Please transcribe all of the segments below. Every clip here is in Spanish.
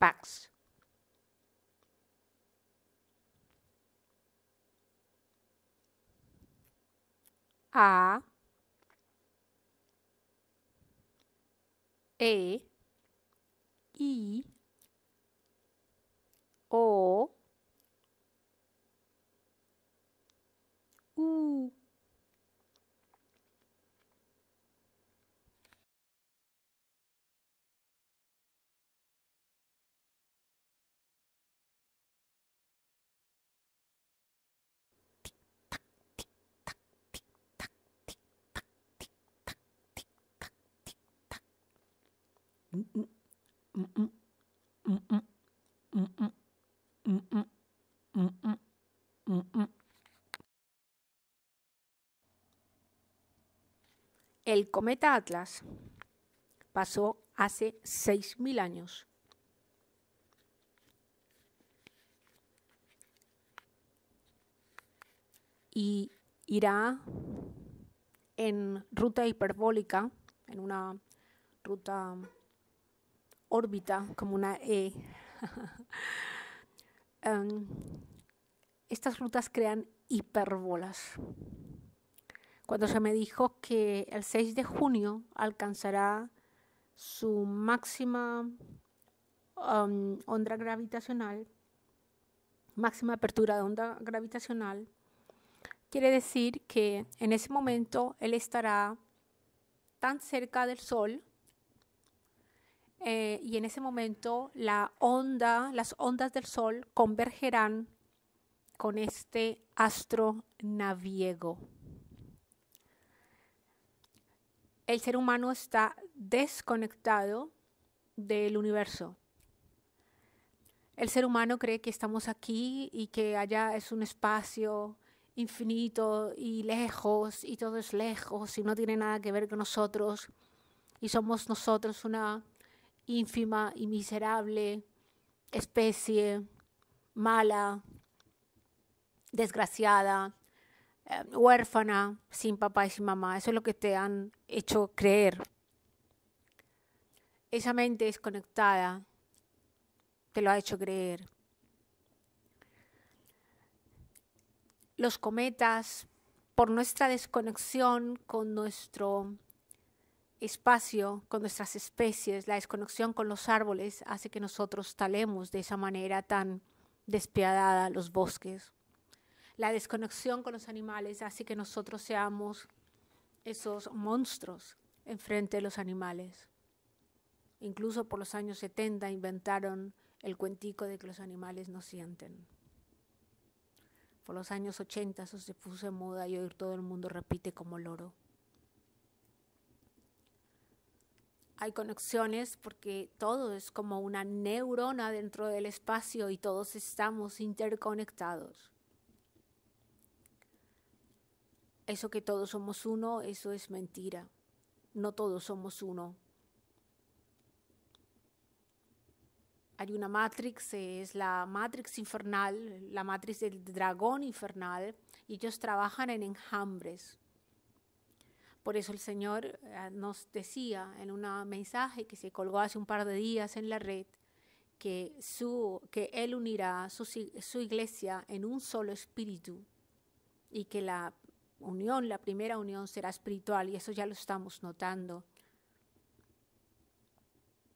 packs. A A E O U El cometa Atlas pasó hace 6.000 años. Y irá en ruta hiperbólica, en una ruta órbita, como una E. Em, estas rutas crean hipérbolas. Cuando se me dijo que el 6 de junio alcanzará su máxima em, onda gravitacional, máxima apertura de onda gravitacional, quiere decir que en ese momento él estará tan cerca del Sol eh, y en ese momento la onda, las ondas del Sol convergerán con este astro naviego. El ser humano está desconectado del universo. El ser humano cree que estamos aquí y que allá es un espacio infinito y lejos y todo es lejos y no tiene nada que ver con nosotros y somos nosotros una ínfima y miserable especie mala, desgraciada, eh, huérfana, sin papá y sin mamá. Eso es lo que te han hecho creer. Esa mente desconectada te lo ha hecho creer. Los cometas, por nuestra desconexión con nuestro espacio con nuestras especies, la desconexión con los árboles hace que nosotros talemos de esa manera tan despiadada los bosques. La desconexión con los animales hace que nosotros seamos esos monstruos enfrente de los animales. Incluso por los años 70 inventaron el cuentico de que los animales no sienten. Por los años 80 eso se puso en moda y hoy todo el mundo repite como loro. hay conexiones porque todo es como una neurona dentro del espacio y todos estamos interconectados. Eso que todos somos uno, eso es mentira. No todos somos uno. Hay una matrix, es la matrix infernal, la matrix del dragón infernal, y ellos trabajan en enjambres. Por eso el Señor eh, nos decía en un mensaje que se colgó hace un par de días en la red que, su, que Él unirá su, su iglesia en un solo espíritu y que la unión, la primera unión será espiritual y eso ya lo estamos notando.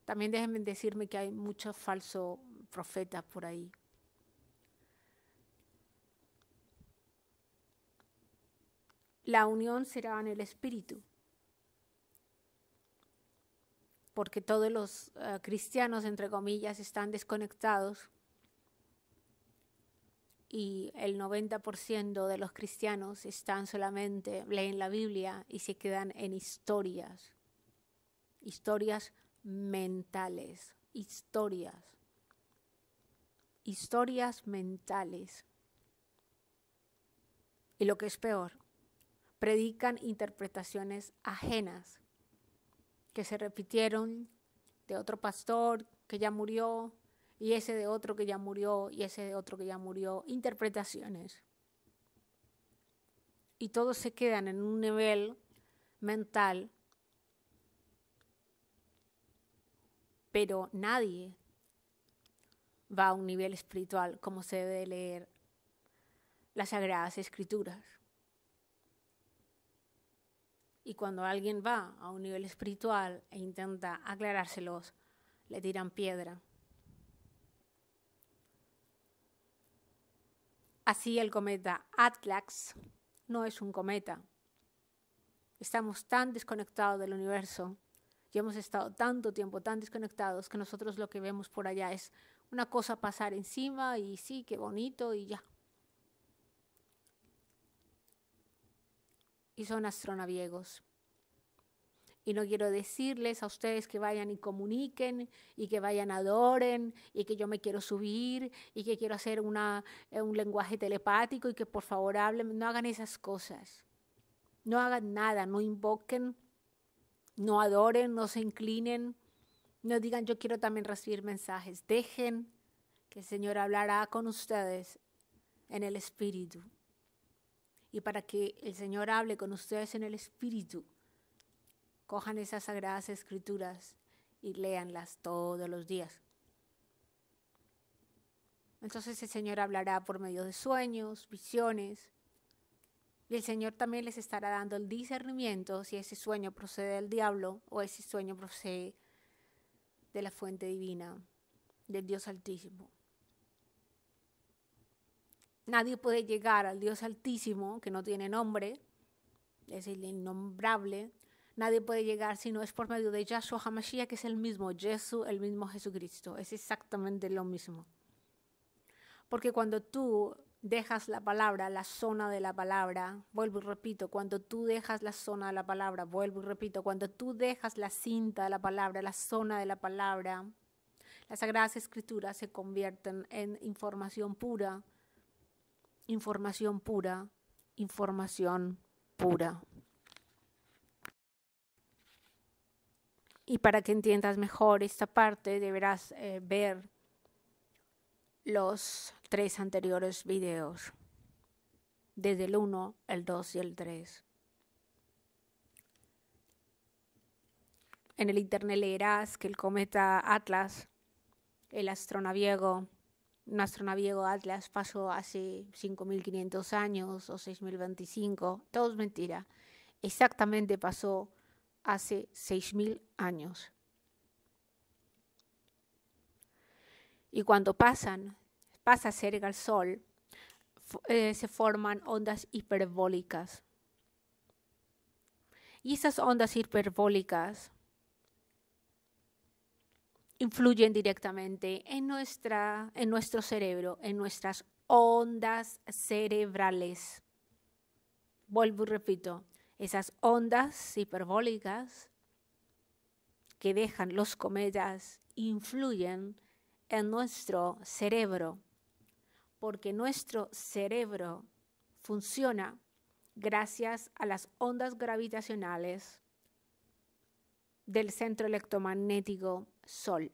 También déjenme decirme que hay muchos falsos profetas por ahí. La unión será en el Espíritu. Porque todos los eh, cristianos, entre comillas, están desconectados y el 90% de los cristianos están solamente, leen la Biblia y se quedan en historias, historias mentales, historias, historias mentales. Y lo que es peor, predican interpretaciones ajenas que se repitieron de otro pastor que ya murió y ese de otro que ya murió y ese de otro que ya murió, interpretaciones. Y todos se quedan en un nivel mental, pero nadie va a un nivel espiritual como se debe leer las sagradas escrituras. Y cuando alguien va a un nivel espiritual e intenta aclarárselos, le tiran piedra. Así el cometa Atlas no es un cometa. Estamos tan desconectados del universo y hemos estado tanto tiempo tan desconectados que nosotros lo que vemos por allá es una cosa pasar encima y sí, qué bonito y ya. son astronaviegos. Y no quiero decirles a ustedes que vayan y comuniquen y que vayan adoren y que yo me quiero subir y que quiero hacer una, eh, un lenguaje telepático y que por favor hablen. No hagan esas cosas. No hagan nada, no invoquen, no adoren, no se inclinen, no digan yo quiero también recibir mensajes. Dejen que el Señor hablará con ustedes en el Espíritu y para que el Señor hable con ustedes en el Espíritu. Cojan esas sagradas escrituras y léanlas todos los días. Entonces el Señor hablará por medio de sueños, visiones, y el Señor también les estará dando el discernimiento si ese sueño procede del diablo o ese sueño procede de la fuente divina, del Dios Altísimo. Nadie puede llegar al Dios Altísimo, que no tiene nombre, es el innombrable. Nadie puede llegar si no es por medio de Yahshua HaMashiach, que es el mismo Jesús, el mismo Jesucristo. Es exactamente lo mismo. Porque cuando tú dejas la palabra, la zona de la palabra, vuelvo y repito, cuando tú dejas la zona de la palabra, vuelvo y repito, cuando tú dejas la cinta de la palabra, la zona de la palabra, las sagradas escrituras se convierten en información pura información pura, información pura. Y para que entiendas mejor esta parte, deberás eh, ver los tres anteriores videos, desde el 1, el 2 y el 3. En el internet leerás que el cometa Atlas, el astronaviego, nuestro navío Atlas pasó hace 5.500 años o 6.025. Todo es mentira. Exactamente pasó hace 6.000 años. Y cuando pasan, pasa cerca al Sol, eh, se forman ondas hiperbólicas. Y esas ondas hiperbólicas influyen directamente en, nuestra, en nuestro cerebro, en nuestras ondas cerebrales. Vuelvo y repito, esas ondas hiperbólicas que dejan los cometas influyen en nuestro cerebro, porque nuestro cerebro funciona gracias a las ondas gravitacionales del centro electromagnético Sol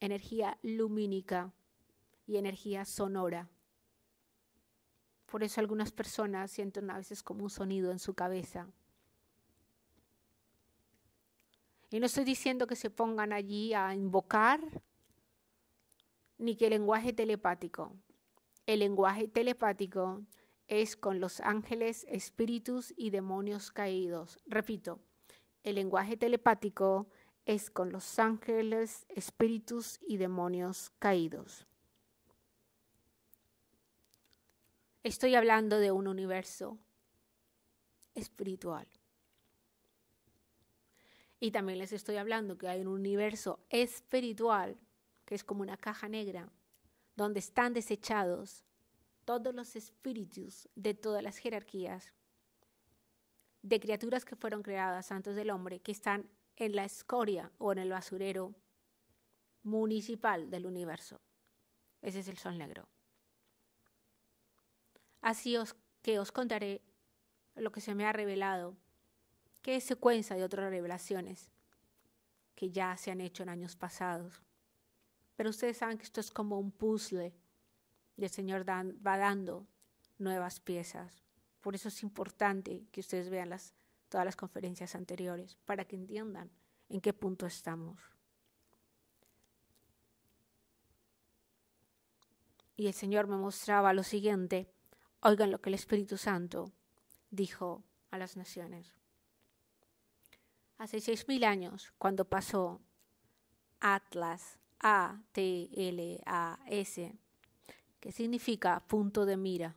energía lumínica y energía sonora. Por eso algunas personas sienten a veces como un sonido en su cabeza. Y no estoy diciendo que se pongan allí a invocar, ni que el lenguaje telepático. El lenguaje telepático es con los ángeles, espíritus y demonios caídos. Repito, el lenguaje telepático es es con los ángeles, espíritus y demonios caídos. Estoy hablando de un universo espiritual. Y también les estoy hablando que hay un universo espiritual, que es como una caja negra, donde están desechados todos los espíritus de todas las jerarquías, de criaturas que fueron creadas antes del hombre, que están en la escoria o en el basurero municipal del universo. Ese es el sol negro. Así os, que os contaré lo que se me ha revelado, que es secuencia de otras revelaciones que ya se han hecho en años pasados. Pero ustedes saben que esto es como un puzzle y el Señor va dando nuevas piezas. Por eso es importante que ustedes vean las todas las conferencias anteriores para que entiendan en qué punto estamos. Y el Señor me mostraba lo siguiente, oigan lo que el Espíritu Santo dijo a las naciones. Hace seis mil años, cuando pasó Atlas, A-T-L-A-S, que significa punto de mira,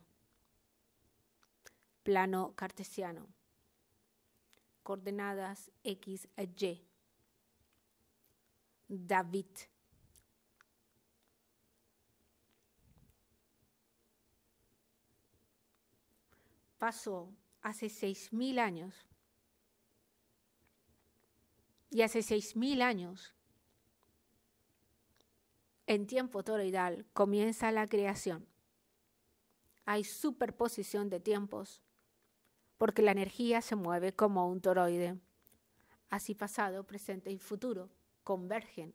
plano cartesiano coordenadas X Y. David. Pasó hace seis mil años. Y hace seis mil años, en tiempo toroidal, comienza la creación. Hay superposición de tiempos porque la energía se mueve como un toroide. Así pasado, presente y futuro convergen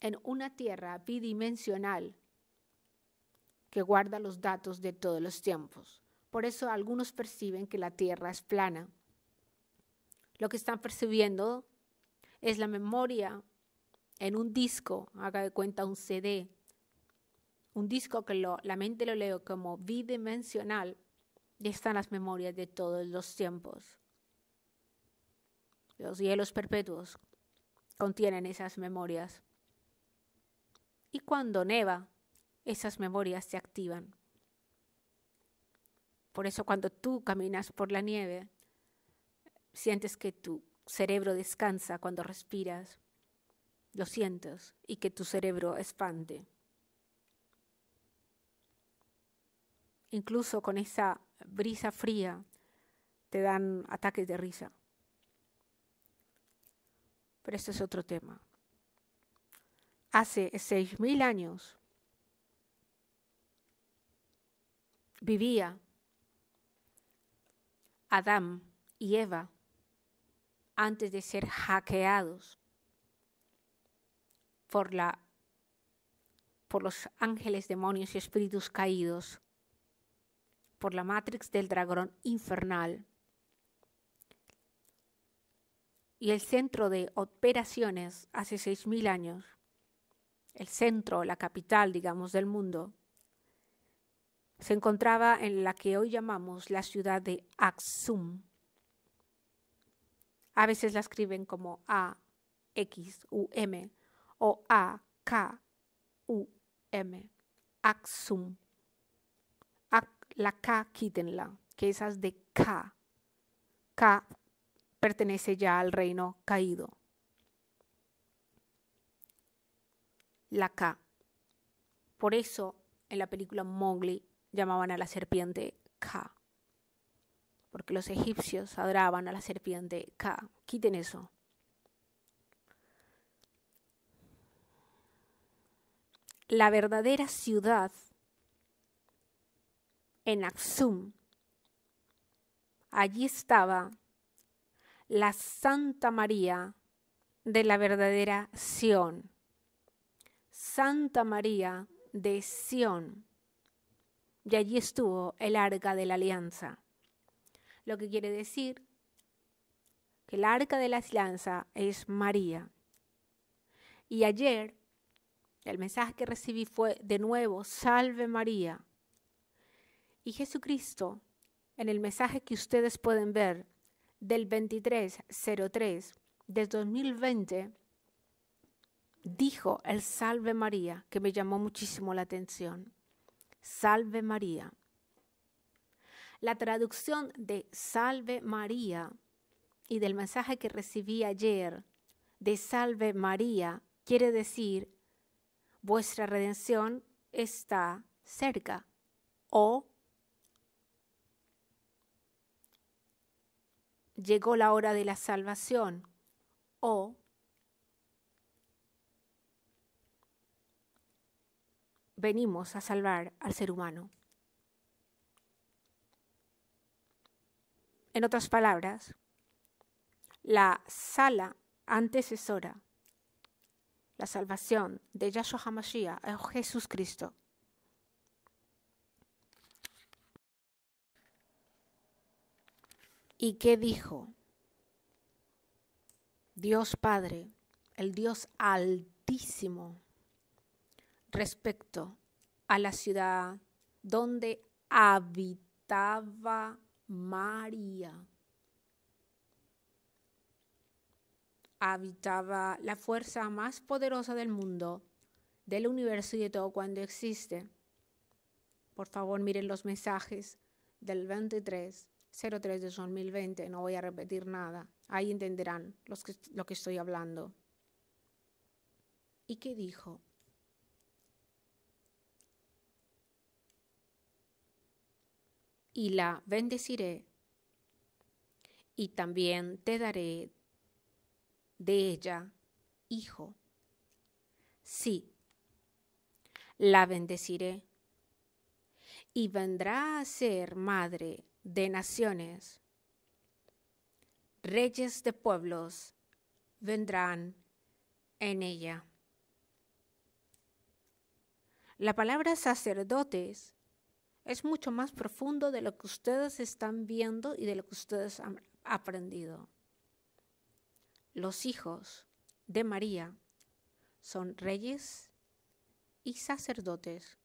en una tierra bidimensional que guarda los datos de todos los tiempos. Por eso algunos perciben que la Tierra es plana. Lo que están percibiendo es la memoria en un disco, haga de cuenta un CD, un disco que la mente lo lee como bidimensional están las memorias de todos los tiempos. Los hielos perpetuos contienen esas memorias. Y cuando neva, esas memorias se activan. Por eso cuando tú caminas por la nieve, sientes que tu cerebro descansa cuando respiras, lo sientes y que tu cerebro expande. Incluso con esa brisa fría te dan ataques de risa. Pero este es otro tema. Hace seis mil años vivía Adán y Eva antes de ser hackeados por, la, por los ángeles, demonios y espíritus caídos por la Matrix del dragón infernal y el centro de operaciones hace 6.000 años, el centro, la capital, digamos, del mundo, se encontraba en la que hoy llamamos la ciudad de Axum A veces la escriben como A, X, U, M o A, K, U, M. Axum la K quítenla, que esas de K. K pertenece ya al reino caído. La K. Por eso en la película Mowgli llamaban a la serpiente K. Porque los egipcios adoraban a la serpiente K. Quiten eso. La verdadera ciudad en Axum. Allí estaba la Santa María de la verdadera Sión. Santa María de Sión. Y allí estuvo el arca de la alianza. Lo que quiere decir que el arca de la alianza es María. Y ayer el mensaje que recibí fue de nuevo, salve María. Y Jesucristo, en el mensaje que ustedes pueden ver del 2303 de 2020, dijo el Salve María, que me llamó muchísimo la atención. Salve María. La traducción de Salve María y del mensaje que recibí ayer de Salve María quiere decir, vuestra redención está cerca o llegó la hora de la salvación o venimos a salvar al ser humano. En otras palabras, la sala antecesora, la salvación de Yahshua HaMashiach, es Jesucristo. ¿Y qué dijo? Dios Padre, el Dios altísimo, respecto a la ciudad donde habitaba María. Habitaba la fuerza más poderosa del mundo, del universo y de todo cuando existe. Por favor, miren los mensajes del 23 03 de 2020, no voy a repetir nada, ahí entenderán que, lo que estoy hablando. ¿Y qué dijo? Y la bendeciré, y también te daré de ella hijo. Sí, la bendeciré, y vendrá a ser madre de naciones, reyes de pueblos vendrán en ella. La palabra sacerdotes es mucho más profundo de lo que ustedes están viendo y de lo que ustedes han aprendido. Los hijos de María son reyes y sacerdotes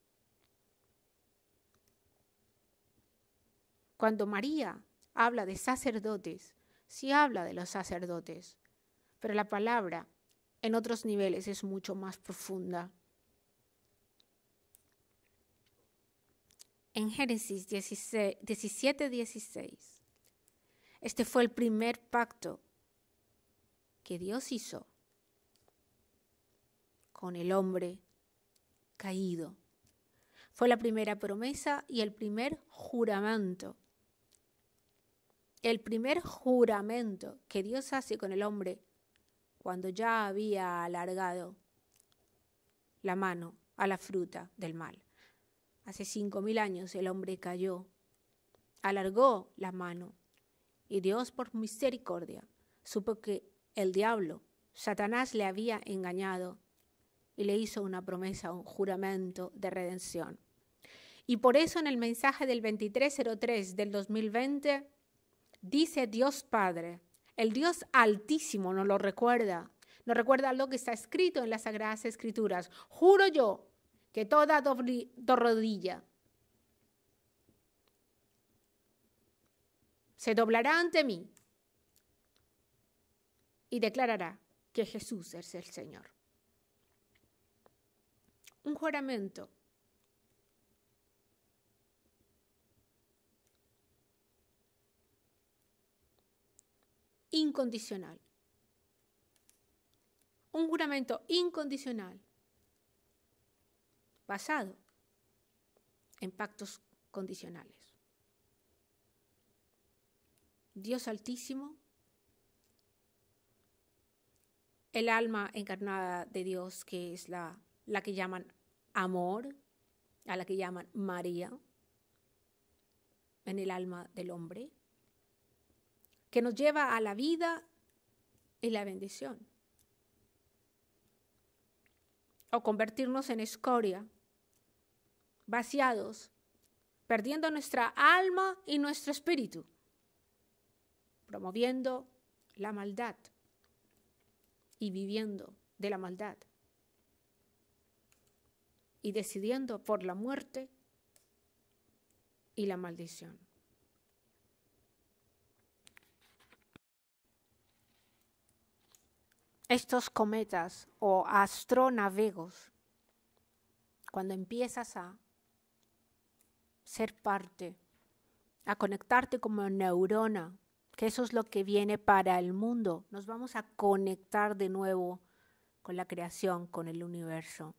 Cuando María habla de sacerdotes, sí habla de los sacerdotes, pero la palabra en otros niveles es mucho más profunda. En Génesis 17, 16, este fue el primer pacto que Dios hizo con el hombre caído. Fue la primera promesa y el primer juramento el primer juramento que Dios hace con el hombre cuando ya había alargado la mano a la fruta del mal. Hace cinco mil años el hombre cayó, alargó la mano y Dios por misericordia supo que el diablo, Satanás, le había engañado y le hizo una promesa, un juramento de redención. Y por eso en el mensaje del 2303 del 2020 dice Dios Padre. El Dios Altísimo nos lo recuerda. Nos recuerda lo que está escrito en las Sagradas Escrituras. Juro yo que toda rodilla se doblará ante mí y declarará que Jesús es el Señor. Un juramento incondicional. Un juramento incondicional basado en pactos condicionales. Dios Altísimo, el alma encarnada de Dios que es la, la que llaman amor, a la que llaman María, en el alma del hombre, que nos lleva a la vida y la bendición. O convertirnos en escoria, vaciados, perdiendo nuestra alma y nuestro espíritu, promoviendo la maldad y viviendo de la maldad y decidiendo por la muerte y la maldición. estos cometas o astronavegos, cuando empiezas a ser parte, a conectarte como neurona, que eso es lo que viene para el mundo, nos vamos a conectar de nuevo con la creación, con el universo.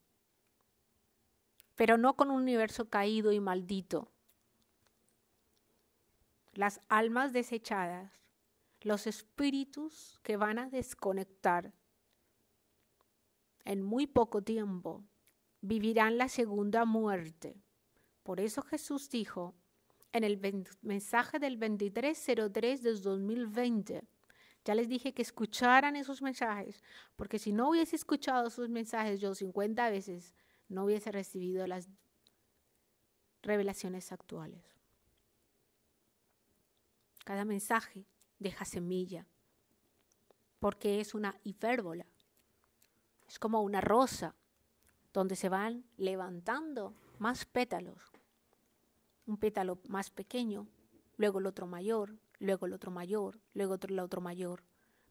Pero no con un universo caído y maldito. Las almas desechadas, los espíritus que van a desconectar en muy poco tiempo, vivirán la segunda muerte. Por eso Jesús dijo en el mensaje del 2303 de 2020, ya les dije que escucharan esos mensajes, porque si no hubiese escuchado esos mensajes yo 50 veces, no hubiese recibido las revelaciones actuales. Cada mensaje deja semilla, porque es una hipérbola es como una rosa, donde se van levantando más pétalos, un pétalo más pequeño, luego el otro mayor, luego el otro mayor, luego otro, el otro mayor,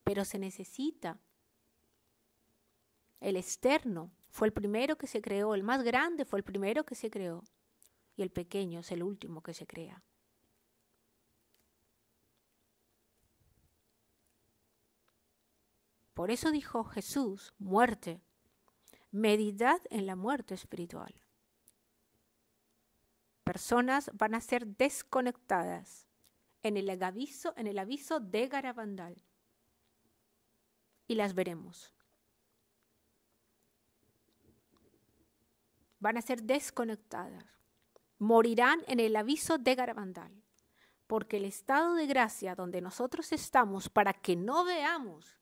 pero se necesita el externo. Fue el primero que se creó, el más grande fue el primero que se creó y el pequeño es el último que se crea. Por eso dijo Jesús, muerte. medidad en la muerte espiritual. Personas van a ser desconectadas en el aviso, en el aviso de Garabandal. Y las veremos. Van a ser desconectadas. Morirán en el aviso de Garabandal. Porque el estado de gracia donde nosotros estamos, para que no veamos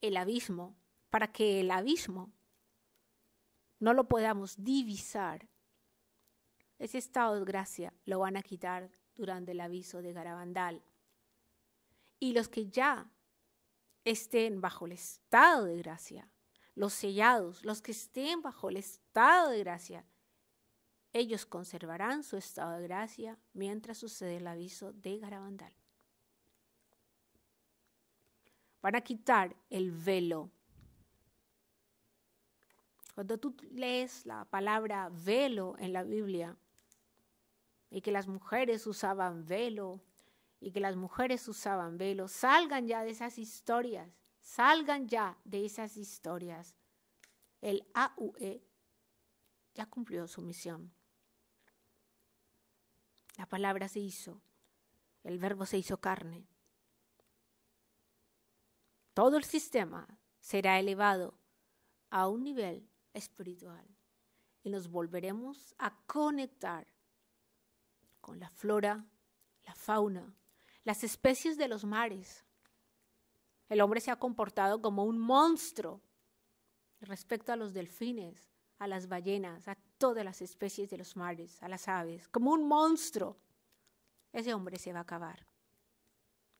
el abismo, para que el abismo no lo podamos divisar. Ese estado de gracia lo van a quitar durante el aviso de Garabandal. Y los que ya estén bajo el estado de gracia, los sellados, los que estén bajo el estado de gracia, ellos conservarán su estado de gracia mientras sucede el aviso de Garabandal para quitar el velo. Cuando tú lees la palabra velo en la Biblia y que las mujeres usaban velo y que las mujeres usaban velo, salgan ya de esas historias, salgan ya de esas historias. El AUE ya cumplió su misión. La palabra se hizo, el verbo se hizo carne todo el sistema será elevado a un nivel espiritual y nos volveremos a conectar con la flora, la fauna, las especies de los mares. El hombre se ha comportado como un monstruo respecto a los delfines, a las ballenas, a todas las especies de los mares, a las aves, como un monstruo. Ese hombre se va a acabar.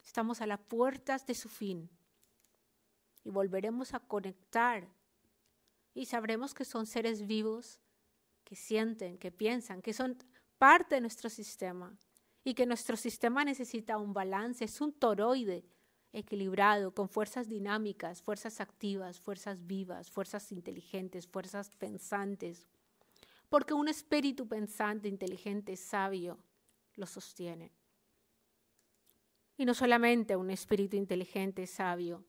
Estamos a las puertas de su fin y volveremos a conectar y sabremos que son seres vivos que sienten, que piensan, que son parte de nuestro sistema y que nuestro sistema necesita un balance, es un toroide equilibrado, con fuerzas dinámicas, fuerzas activas, fuerzas vivas, fuerzas inteligentes, fuerzas pensantes, porque un espíritu pensante, inteligente, sabio, lo sostiene. Y no solamente un espíritu inteligente, sabio,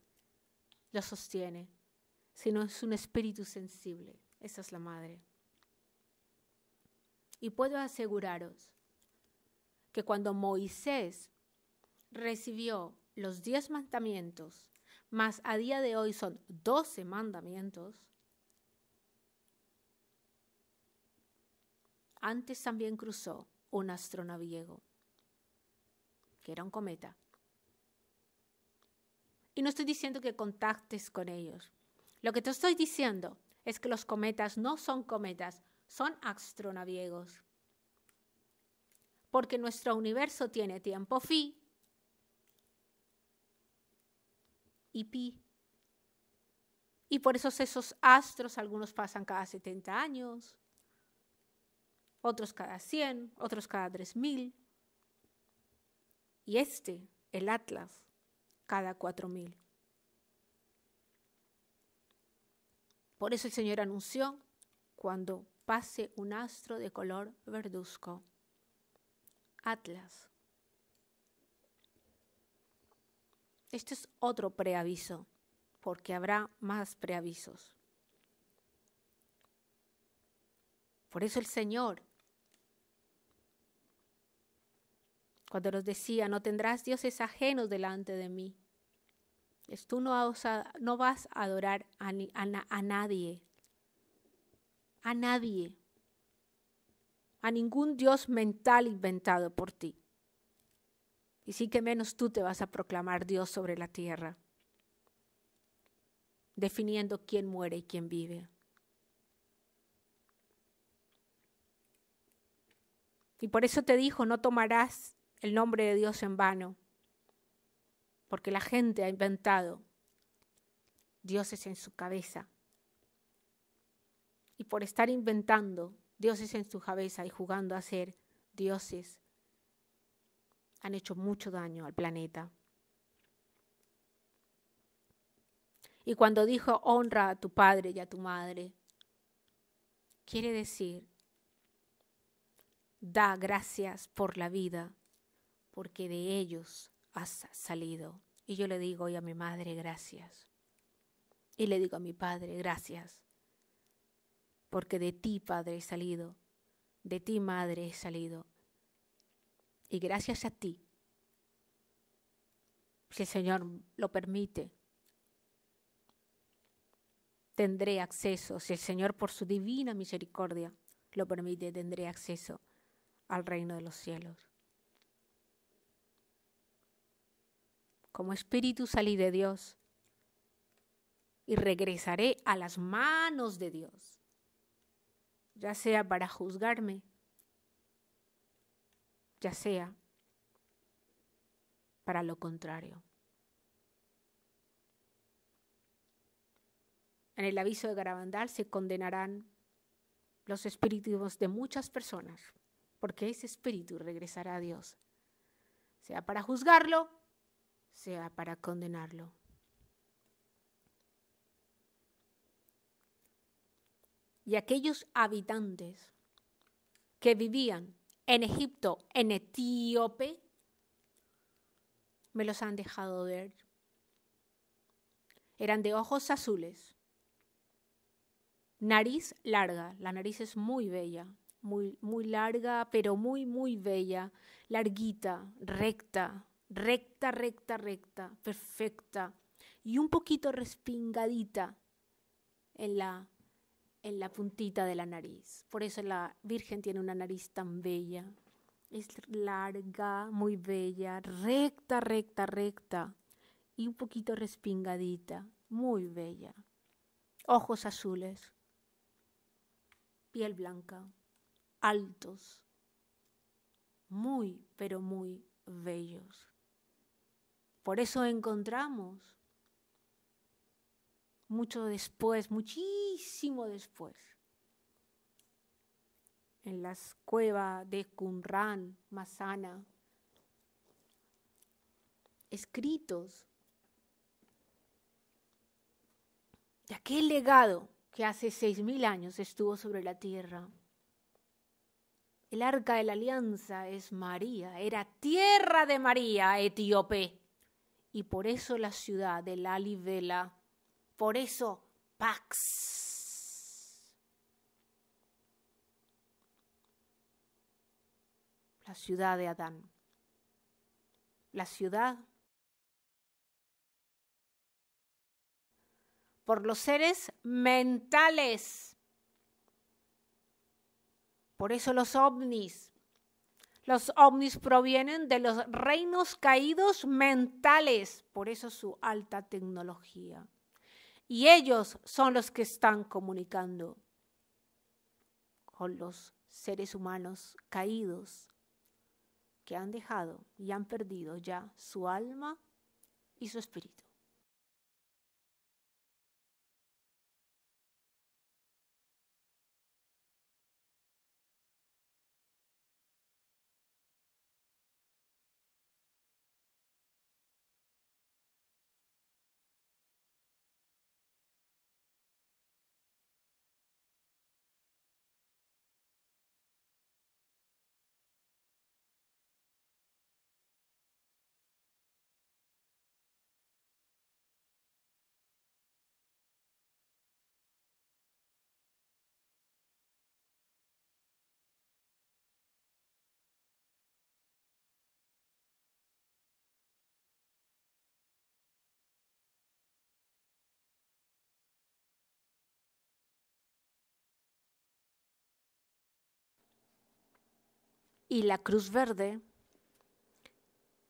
la sostiene, sino es un espíritu sensible. Esa es la madre. Y puedo aseguraros que cuando Moisés recibió los diez mandamientos, más a día de hoy son doce mandamientos, antes también cruzó un astronaviego, que era un cometa. Y no estoy diciendo que contactes con ellos. Lo que te estoy diciendo es que los cometas no son cometas, son astronaviegos. Porque nuestro universo tiene tiempo phi y pi. Y por eso esos astros, algunos pasan cada 70 años, otros cada 100, otros cada 3000. Y este, el Atlas, cada cuatro mil. Por eso el Señor anunció, cuando pase un astro de color verduzco, Atlas. Este es otro preaviso, porque habrá más preavisos. Por eso el Señor cuando los decía, no tendrás dioses ajenos delante de mí. Es tú no vas a, no vas a adorar a, a nadie, a nadie, a ningún dios mental inventado por ti. Y sí que menos tú te vas a proclamar Dios sobre la tierra, definiendo quién muere y quién vive. Y por eso te dijo, no tomarás el nombre de Dios en vano, porque la gente ha inventado dioses en su cabeza. Y por estar inventando dioses en su cabeza y jugando a ser dioses, han hecho mucho daño al planeta. Y cuando dijo honra a tu padre y a tu madre, quiere decir, da gracias por la vida porque de ellos has salido. Y yo le digo hoy a mi madre, gracias. Y le digo a mi padre, gracias, porque de ti, padre, he salido, de ti, madre, he salido. Y gracias a ti, si el Señor lo permite, tendré acceso, si el Señor por su divina misericordia lo permite, tendré acceso al reino de los cielos. Como espíritu salí de Dios y regresaré a las manos de Dios, ya sea para juzgarme, ya sea para lo contrario. En el aviso de Garabandal se condenarán los espíritus de muchas personas, porque ese espíritu regresará a Dios, sea para juzgarlo sea para condenarlo. Y aquellos habitantes que vivían en Egipto, en Etíope, me los han dejado ver. Eran de ojos azules, nariz larga, la nariz es muy bella, muy, muy larga, pero muy, muy bella, larguita, recta, recta, recta, recta, perfecta y un poquito respingadita en la, en la puntita de la nariz. Por eso la Virgen tiene una nariz tan bella. Es larga, muy bella, recta, recta, recta y un poquito respingadita, muy bella. Ojos azules, piel blanca, altos, muy, pero muy bellos. Por eso encontramos mucho después, muchísimo después, en las cuevas de Qumran, Masana, escritos de aquel legado que hace seis mil años estuvo sobre la tierra. El arca de la alianza es María, era tierra de María, etíope y por eso la ciudad de la por eso Pax. La ciudad de Adán. La ciudad por los seres mentales. Por eso los ovnis, los ovnis provienen de los reinos caídos mentales, por eso su alta tecnología. Y ellos son los que están comunicando con los seres humanos caídos que han dejado y han perdido ya su alma y su espíritu. y la cruz verde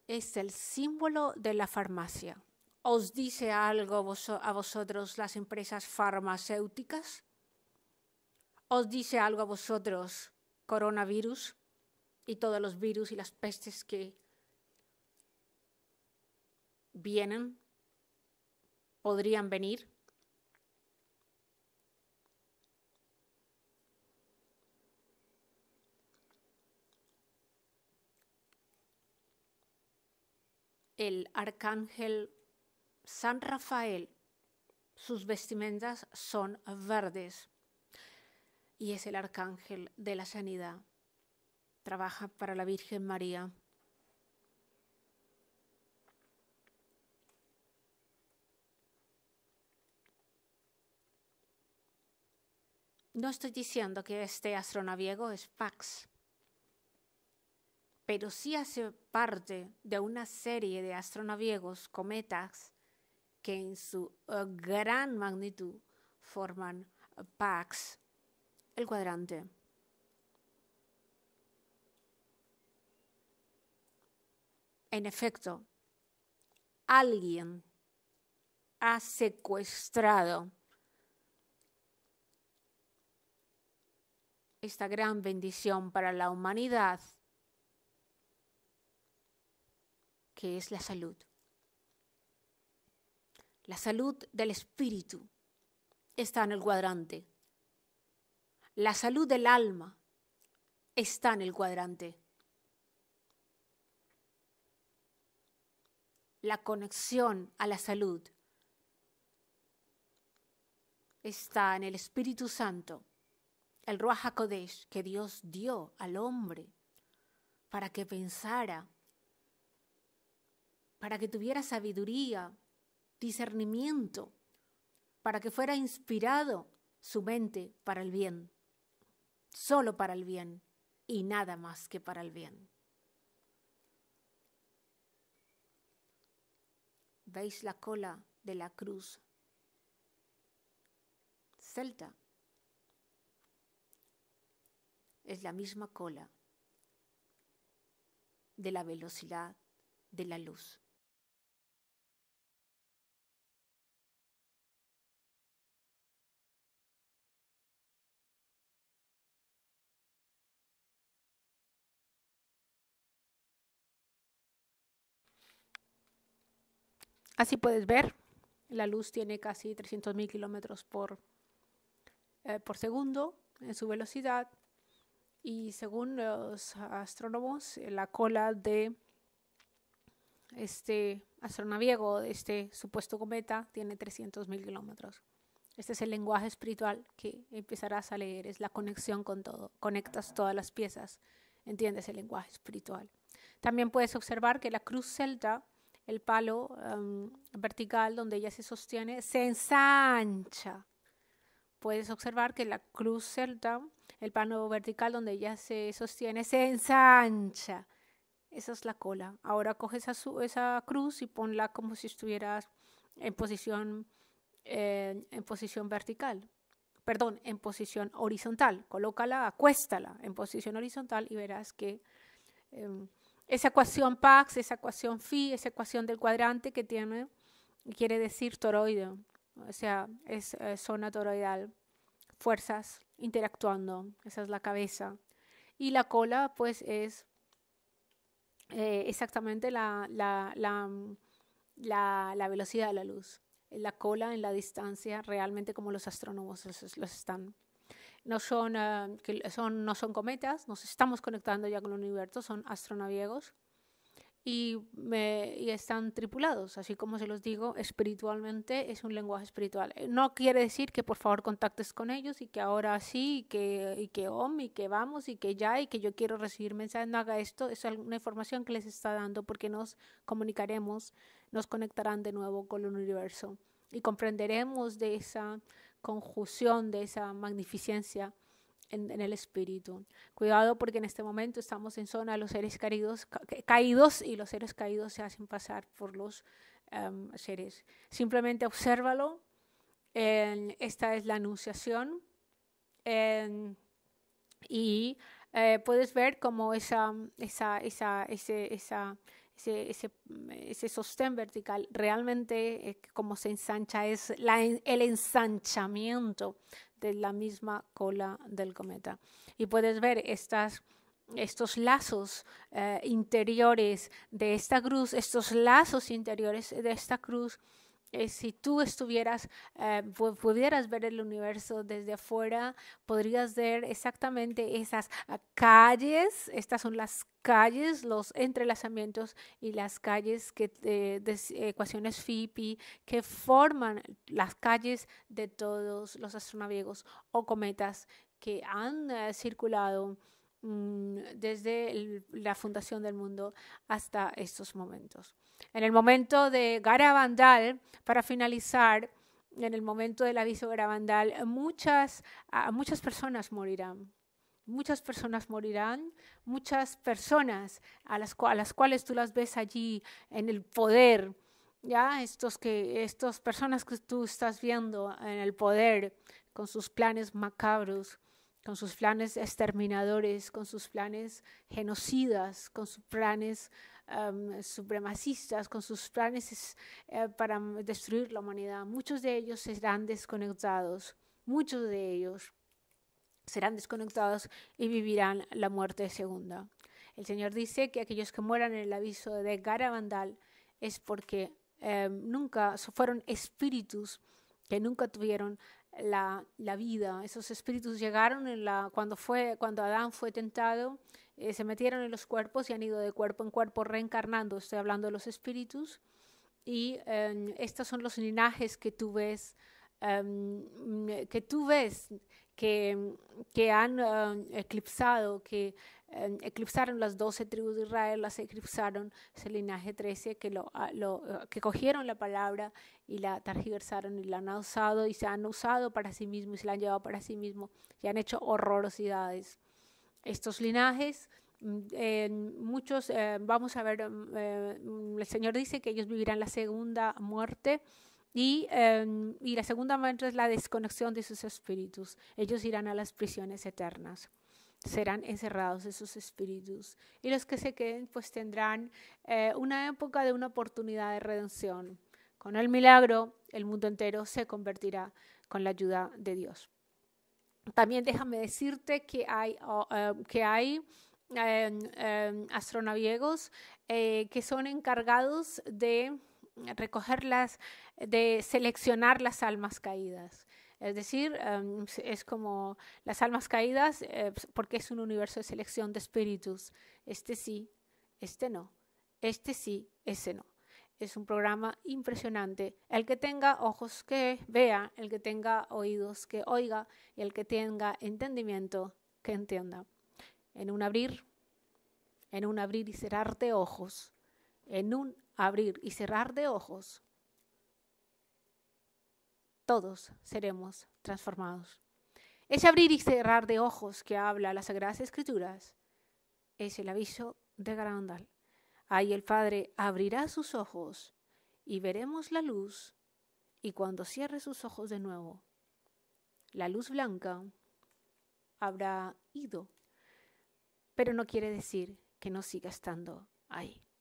es el símbolo de la farmacia. ¿Os dice algo a vosotros las empresas farmacéuticas? ¿Os dice algo a vosotros coronavirus y todos los virus y las pestes que vienen? ¿Podrían venir? el arcángel San Rafael, sus vestimentas son verdes y es el arcángel de la sanidad. Trabaja para la Virgen María. No estoy diciendo que este astronaviego es Pax, pero sí hace parte de una serie de astronaviegos, cometas, que en su eh, gran magnitud forman eh, PAX, el cuadrante. En efecto, alguien ha secuestrado esta gran bendición para la humanidad que es la salud. La salud del espíritu está en el cuadrante. La salud del alma está en el cuadrante. La conexión a la salud está en el Espíritu Santo, el Ruach HaKodesh que Dios dio al hombre para que pensara para que tuviera sabiduría, discernimiento, para que fuera inspirado su mente para el bien, solo para el bien y nada más que para el bien. ¿Veis la cola de la cruz? Celta. Es la misma cola de la velocidad de la luz. Así puedes ver, la luz tiene casi 300.000 kilómetros por, eh, por segundo en su velocidad y según los astrónomos, eh, la cola de este astronaviego, de este supuesto cometa, tiene 300.000 kilómetros. Este es el lenguaje espiritual que empezarás a leer, es la conexión con todo, conectas todas las piezas, entiendes el lenguaje espiritual. También puedes observar que la cruz celta el palo em, vertical donde ella se sostiene se ensancha. Puedes observar que la cruz celta, el palo vertical donde ella se sostiene, se ensancha. Esa es la cola. Ahora coges esa, cruz y ponla como si estuvieras en posición, en posición vertical. Perdón, en posición horizontal. Colócala, acuéstala en posición horizontal y verás que... Em, esa ecuación Pax, esa ecuación Phi, esa ecuación del cuadrante que tiene, quiere decir toroide, o sea, es zona toroidal, fuerzas interactuando, esa es la cabeza. Y la cola, pues, es eh, exactamente la, velocidad de la luz. La cola en la distancia, realmente como los astrónomos los, los están no eh, son, no son cometas, nos estamos conectando ya con el universo, son astronaviegos y, me, están tripulados, así como se los digo, espiritualmente es un lenguaje espiritual. Eh, no quiere decir que por favor contactes con ellos y que ahora sí, y que, y que y que vamos, y que ya, y que yo quiero recibir mensajes, no haga esto, es una información que les está dando porque nos comunicaremos, nos conectarán de nuevo con el universo y comprenderemos de esa conjunción de esa magnificencia en, el espíritu. Cuidado porque en este momento estamos en zona de los seres caídos, y los seres caídos se hacen pasar por los em, seres. Simplemente obsérvalo. esta es la anunciación. y eh, puedes ver cómo esa, esa, esa, esa ese, sostén vertical, realmente eh, como se ensancha es el ensanchamiento de la misma cola del cometa. Y puedes ver estas estos lazos eh, interiores de esta cruz, estos lazos interiores de esta cruz eh, si tú estuvieras, eh, pudieras ver el universo desde afuera, podrías ver exactamente esas ah, calles, estas son las calles, los entrelazamientos y las calles que ecuaciones de, ecuaciones Pi que forman las calles de todos los astronaviegos o cometas que han eh, circulado Mm, desde la fundación del mundo hasta estos momentos. En el momento de Garabandal, para finalizar, en el momento del aviso Garabandal, muchas, muchas personas morirán. Muchas personas morirán, muchas personas a las, cuales tú las ves allí en el poder, ya estos que estas personas que tú estás viendo en el poder con sus planes macabros, con sus planes exterminadores, con sus planes genocidas, con sus planes supremacistas, con sus planes eh, para destruir la humanidad. Muchos de ellos serán desconectados, muchos de ellos serán desconectados y vivirán la muerte segunda. El Señor dice que aquellos que mueran en el aviso de Garabandal es porque em, nunca fueron espíritus que nunca tuvieron la, vida. Esos espíritus llegaron en la, cuando, fue, cuando Adán fue tentado, eh, se metieron en los cuerpos y han ido de cuerpo en cuerpo reencarnando. Estoy hablando de los espíritus. Y em, estos son los linajes que tú ves, em, que tú ves que, han em, eclipsado, que Em, eclipsaron las doce tribus de Israel, las eclipsaron ese linaje trece que, lo, ah, ah, que cogieron la palabra y la tergiversaron y la han usado y se han usado para sí mismos y se la han llevado para sí mismos y han hecho horrorosidades. Estos linajes... Mm, muchos, eh, vamos a ver, mm, eh, mm, el Señor dice que ellos vivirán la segunda muerte y, em, y la segunda muerte es la desconexión de sus espíritus. Ellos irán a las prisiones eternas serán encerrados esos espíritus y los que se queden pues tendrán eh, una época de una oportunidad de redención. Con el milagro el mundo entero se convertirá con la ayuda de Dios. También déjame decirte que hay, oh, eh, que hay em, em, astronaviegos eh, que son encargados de recogerlas, de seleccionar las almas caídas. Es decir, em, es como las almas caídas, eh, pues, porque es un universo de selección de espíritus. Este sí, este no, este sí, ese no. Es un programa impresionante. El que tenga ojos que vea, el que tenga oídos que oiga y el que tenga entendimiento que entienda. En un abrir, en un abrir y cerrar de ojos, en un abrir y cerrar de ojos, todos seremos transformados. Ese abrir y cerrar de ojos que habla las Sagradas Escrituras es el aviso de Grandal. Ahí el Padre abrirá sus ojos y veremos la luz y cuando cierre sus ojos de nuevo, la luz blanca habrá ido, pero no quiere decir que no siga estando ahí.